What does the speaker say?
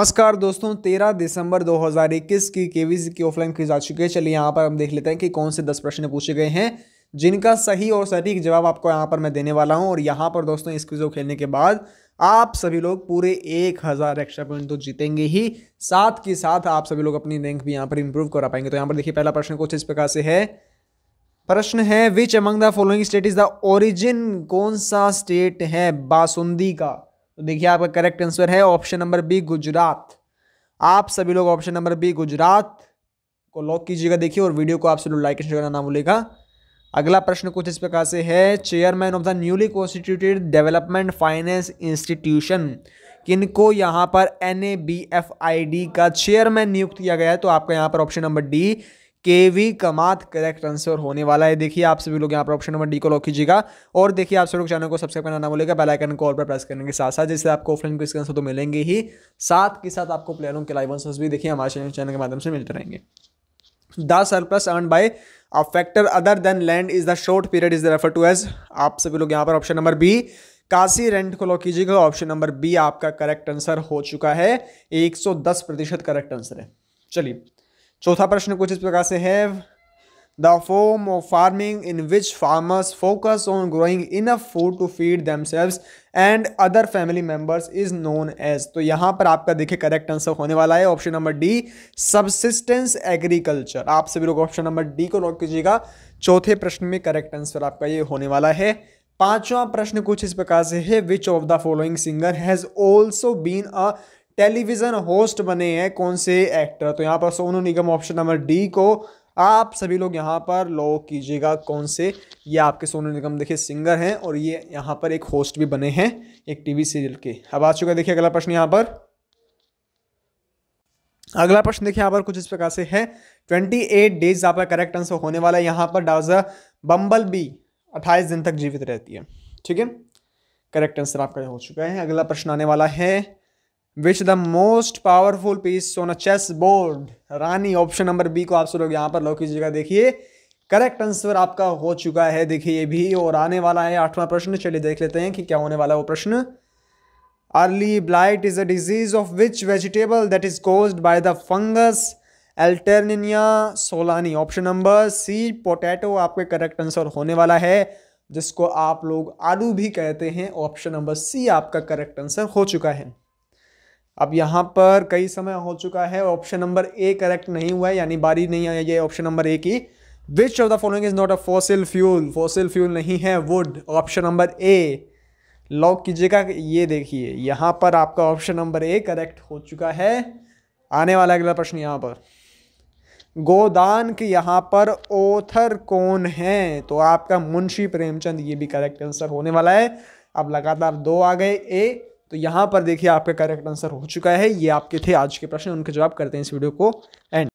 नमस्कार दोस्तों 13 दिसंबर 2021 की केवीसी की ऑफलाइन क्विज आ चुकी है चलिए यहाँ पर हम देख लेते हैं कि कौन से 10 प्रश्न पूछे गए हैं जिनका सही और सटीक जवाब आपको यहाँ पर मैं देने वाला हूँ और यहाँ पर दोस्तों इस क्विज को खेलने के बाद आप सभी लोग पूरे एक हज़ार एक्स्ट्रा पॉइंट तो जीतेंगे ही साथ के साथ आप सभी लोग अपनी रैंक भी यहाँ पर इम्प्रूव करा पाएंगे तो यहाँ पर देखिए पहला प्रश्न कुछ इस प्रकार से है प्रश्न है which among the following state is the origin कौन सा स्टेट है बासुंदी का तो देखिए आपका करेक्ट आंसर है ऑप्शन नंबर बी गुजरात आप सभी लोग ऑप्शन नंबर बी गुजरात को लॉक कीजिएगा देखिए और वीडियो को आप सभी लाइक एंड शेयर करना ना भूलेगा अगला प्रश्न कुछ इस प्रकार से है chairman of the newly constituted development finance institution किनको यहाँ पर एन का चेयरमैन नियुक्त किया गया है तो आपका यहाँ पर option number D K V Kamath correct answer होने वाला है देखिए आप सभी लोग यहाँ पर ऑप्शन नंबर डी को लॉक कीजिएगा और देखिए आप सभी लोग चैनल को सब्सक्राइब करना ना बोलेगा बेल आइकन को ऑल पर प्रेस करने के साथ साथ जिससे आपको ऑफलाइन क्वेश्चन आंसर तो मिलेंगे ही साथ के साथ आपको प्लेयरों के लाइव आंसर भी देखिए हमारे चैनल के माध्यम से मिलते रहेंगे the surplus earn by a factor other than land is the short period is the refer to as आप सभी लोग यहाँ पर option number B quasi rent को लॉक कीजिएगा ऑप्शन नंबर बी आपका करेक्ट आंसर हो चुका है 110 प्रतिशत करेक्ट आंसर है चलिए चौथा प्रश्न कुछ इस प्रकार से है the form of farming in which farmers focus on growing in a food to feed them and other family members is known as तो यहाँ पर आपका देखिए करेक्ट आंसर होने वाला है option number D subsistence agriculture आप सभी लोग ऑप्शन नंबर डी को लॉक कीजिएगा चौथे प्रश्न में करेक्ट आंसर आपका ये होने वाला है पांचवा प्रश्न कुछ इस प्रकार से है which of the following singer has also been a television host बने हैं कौन से एक्टर तो यहाँ पर Sonu Nigam option number D को आप सभी लोग यहाँ पर लॉक कीजिएगा कौन से ये आपके सोनू निगम देखिए सिंगर हैं और ये यहाँ पर एक होस्ट भी बने हैं एक टीवी सीरियल के अब आ चुका देखिए अगला प्रश्न यहाँ पर अगला प्रश्न देखिए यहाँ पर कुछ इस प्रकार से है ट्वेंटी एट डेज आपका करेक्ट आंसर होने वाला है यहाँ पर डाजा बम्बल बी अट्ठाईस दिन तक जीवित रहती है ठीक है करेक्ट आंसर आपका हो चुका है अगला प्रश्न आने वाला है which the most powerful piece on a chess board रानी ऑप्शन नंबर बी को आप सो लोग यहाँ पर लॉक कीजिएगा देखिए करेक्ट आंसर आपका हो चुका है देखिए ये भी और आने वाला है आठवां प्रश्न चलिए देख लेते हैं कि क्या होने वाला है वो प्रश्न early blight is a disease of which vegetable that is cause by the fungus alternaria solani option number C potato आपके करेक्ट आंसर होने वाला है जिसको आप लोग आलू भी कहते हैं ऑप्शन नंबर सी आपका करेक्ट आंसर हो चुका है अब यहाँ पर कई समय हो चुका है ऑप्शन नंबर ए करेक्ट नहीं हुआ है यानी बारी नहीं आई है ऑप्शन नंबर ए की which of the following is not a fossil fuel fossil fuel नहीं है wood option number A lock कीजिएगा ये देखिए यहाँ पर आपका ऑप्शन नंबर ए करेक्ट हो चुका है आने वाला अगला प्रश्न यहाँ पर गोदान के यहाँ पर ओथर कौन है तो आपका मुंशी प्रेमचंद ये भी करेक्ट आंसर होने वाला है अब लगातार दो आ गए ए तो यहाँ पर देखिए आपका करेक्ट आंसर हो चुका है ये आपके थे आज के प्रश्न उनके जवाब करते हैं इस वीडियो को एंड